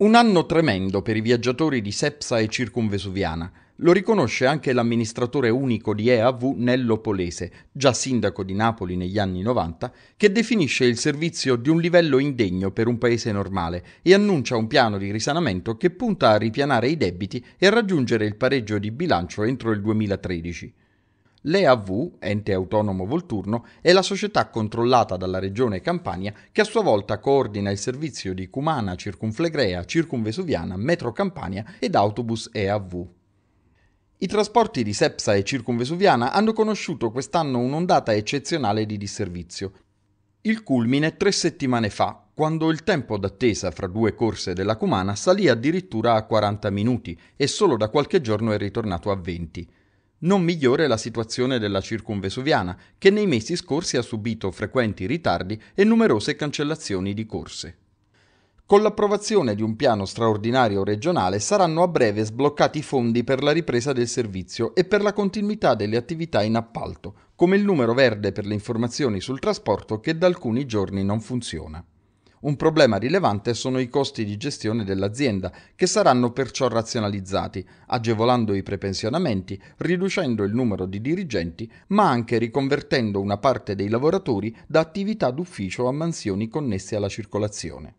Un anno tremendo per i viaggiatori di Sepsa e Circumvesuviana. Lo riconosce anche l'amministratore unico di EAV Nello Polese, già sindaco di Napoli negli anni 90, che definisce il servizio di un livello indegno per un paese normale e annuncia un piano di risanamento che punta a ripianare i debiti e a raggiungere il pareggio di bilancio entro il 2013. L'EAV, ente autonomo Volturno, è la società controllata dalla Regione Campania che a sua volta coordina il servizio di Cumana, Circunflegrea, Circunvesuviana, Metro Campania ed autobus EAV. I trasporti di Sepsa e Circunvesuviana hanno conosciuto quest'anno un'ondata eccezionale di disservizio. Il culmine tre settimane fa, quando il tempo d'attesa fra due corse della Cumana salì addirittura a 40 minuti e solo da qualche giorno è ritornato a 20 non migliore la situazione della circumvesuviana, che nei mesi scorsi ha subito frequenti ritardi e numerose cancellazioni di corse. Con l'approvazione di un piano straordinario regionale saranno a breve sbloccati i fondi per la ripresa del servizio e per la continuità delle attività in appalto, come il numero verde per le informazioni sul trasporto che da alcuni giorni non funziona. Un problema rilevante sono i costi di gestione dell'azienda, che saranno perciò razionalizzati, agevolando i prepensionamenti, riducendo il numero di dirigenti, ma anche riconvertendo una parte dei lavoratori da attività d'ufficio a mansioni connesse alla circolazione.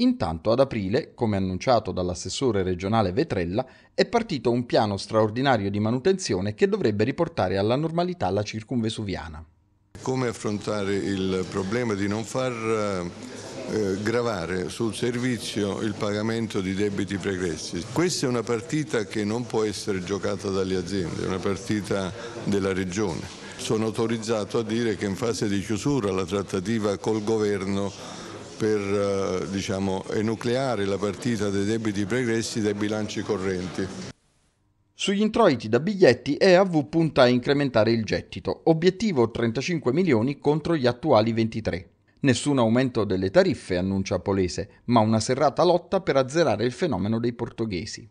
Intanto ad aprile, come annunciato dall'assessore regionale Vetrella, è partito un piano straordinario di manutenzione che dovrebbe riportare alla normalità la circumvesuviana. Come affrontare il problema di non far eh, eh, gravare sul servizio il pagamento di debiti pregressi. Questa è una partita che non può essere giocata dalle aziende, è una partita della regione. Sono autorizzato a dire che in fase di chiusura la trattativa col governo per eh, diciamo, enucleare la partita dei debiti pregressi dai bilanci correnti. Sugli introiti da biglietti EAV punta a incrementare il gettito, obiettivo 35 milioni contro gli attuali 23. Nessun aumento delle tariffe, annuncia Polese, ma una serrata lotta per azzerare il fenomeno dei portoghesi.